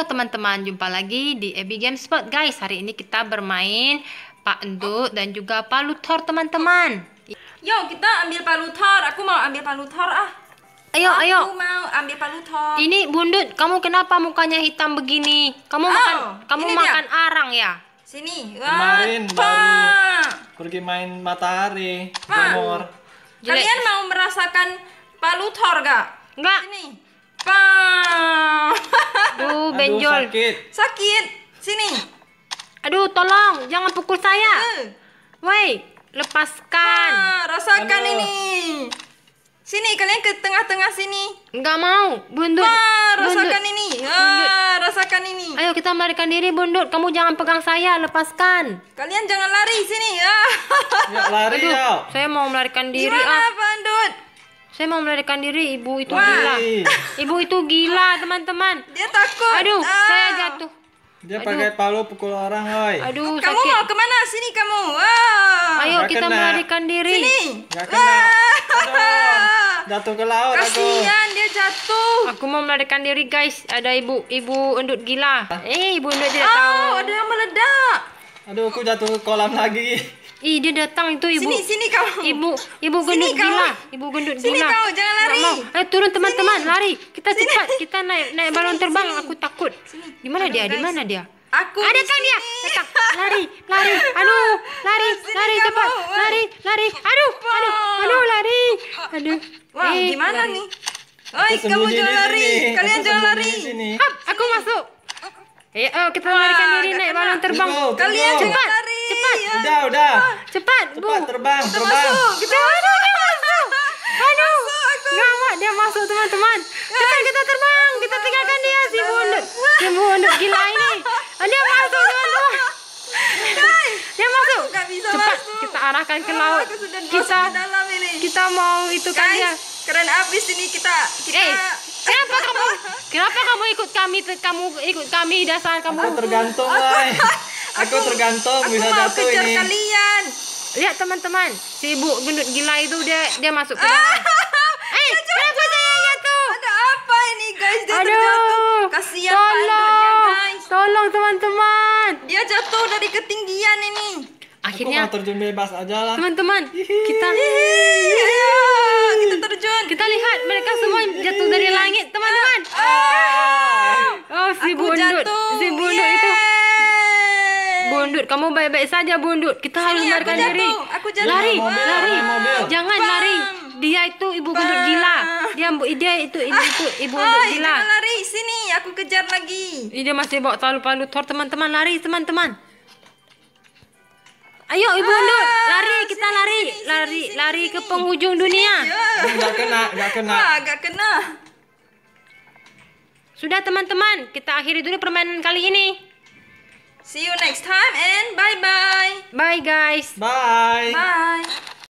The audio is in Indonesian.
Halo teman-teman, jumpa lagi di Ebi Spot guys. Hari ini kita bermain Pak Endut dan juga Pak Luthor teman-teman. Yo, kita ambil Pak Luthor. Aku mau ambil Pak Luthor ah. Ayo, aku ayo. Aku mau ambil Pak Luthor. Ini Bundut, kamu kenapa mukanya hitam begini? Kamu oh, makan kamu makan arang ya? Sini. Kemarin pa. baru pergi main matahari, jemur. Ah. Kalian mau merasakan Pak Luthor gak? Enggak. Ini. Pak. aduh benjol. sakit. Sakit. Sini. Aduh, tolong jangan pukul saya. Uh. Woi, lepaskan. Ah, rasakan Aduh. ini. Sini, kalian ke tengah-tengah sini. Enggak mau, Bundut. ah rasakan bundut. ini. Ah, rasakan ini. Ayo kita melarikan diri, Bundut. Kamu jangan pegang saya, lepaskan. Kalian jangan lari sini. Ah. Ya, lari Aduh, ya. Saya mau melarikan diri. Gimana, ah saya mau melarikan diri ibu itu Wah. gila ibu itu gila teman-teman dia takut aduh oh. saya jatuh dia aduh. pakai palu pukul orang woi aduh kamu sakit. mau kemana sini kamu wow. ayo Gak kita kena. melarikan diri sini Gak kena. jatuh ke laut kasihan dia jatuh aku mau melarikan diri guys ada ibu ibu endut gila eh ibu endut tidak oh, tahu ada yang meledak aduh aku jatuh ke kolam lagi Ih dia datang itu ibu. Sini sini kau. Ibu ibu gendut gila. Ibu gendut sini, gila. Sini kau jangan lari. mau. Ayo eh, turun teman-teman lari. Kita sini. cepat kita naik naik sini, balon terbang sini. aku takut. Di mana dia? Di mana dia? Aku ada kan dia? Datang. Lari, lari. Aduh, lari, sini lari cepat. Lari, lari. Aduh, aduh, aduh lari. Aduh. Wah, eh, gimana lari. nih? Oi, kamu jangan lari. Kalian jangan lari. Hap, aku masuk. Eh, oh, kita larikan diri naik balon terbang. Kalian cepat udah, udah. Ah, cepat, Bu. Cepat terbang, kita terbang. Masuk, kita masuk. Aduh. Enggak, Mak, dia masuk, teman-teman. Cepat kita terbang, kita tinggalkan dia si bundut Si bundut gila ini. Ah, dia masuk, teman-teman. Dia masuk. Cepat kita arahkan ke laut. Kita kita mau itu kan dia. Keren abis ini kita kita Kenapa eh, kamu? Kenapa kamu ikut kami? Kamu ikut kami dasar kamu tergantung, woi. aku, tergantung aku bisa mau jatuh kejar ini. kalian lihat teman-teman si ibu gendut gila itu dia dia masuk ke dalam eh hey, kenapa saya jatuh ada apa ini guys dia Aduh, terjatuh kasihan tolong guys tolong teman-teman dia jatuh dari ketinggian ini akhirnya aku mau terjun bebas aja lah teman-teman kita ayo kita terjun kita lihat mereka semua jatuh dari langit teman-teman oh, oh si bundut si bundut itu Bundut, kamu baik-baik saja Bundut. Kita harus melarikan diri. Aku jatuh. Lari, mobil, lari. Mobil. Jangan Bang. lari. Dia itu ibu Bam. bundut gila. Dia ibu dia itu ibu ah. itu ibu ah, bundut gila. Jangan lari. Sini, aku kejar lagi. Dia masih bawa talu palu Thor teman-teman lari teman-teman. Ayo ibu bundut, ah, lari kita sini, lari, sini, lari, sini, lari sini. ke penghujung sini, dunia. Enggak kena, enggak kena. Wah, enggak kena. Sudah teman-teman, kita akhiri dulu permainan kali ini. See you next time and bye-bye. Bye guys. Bye. Bye.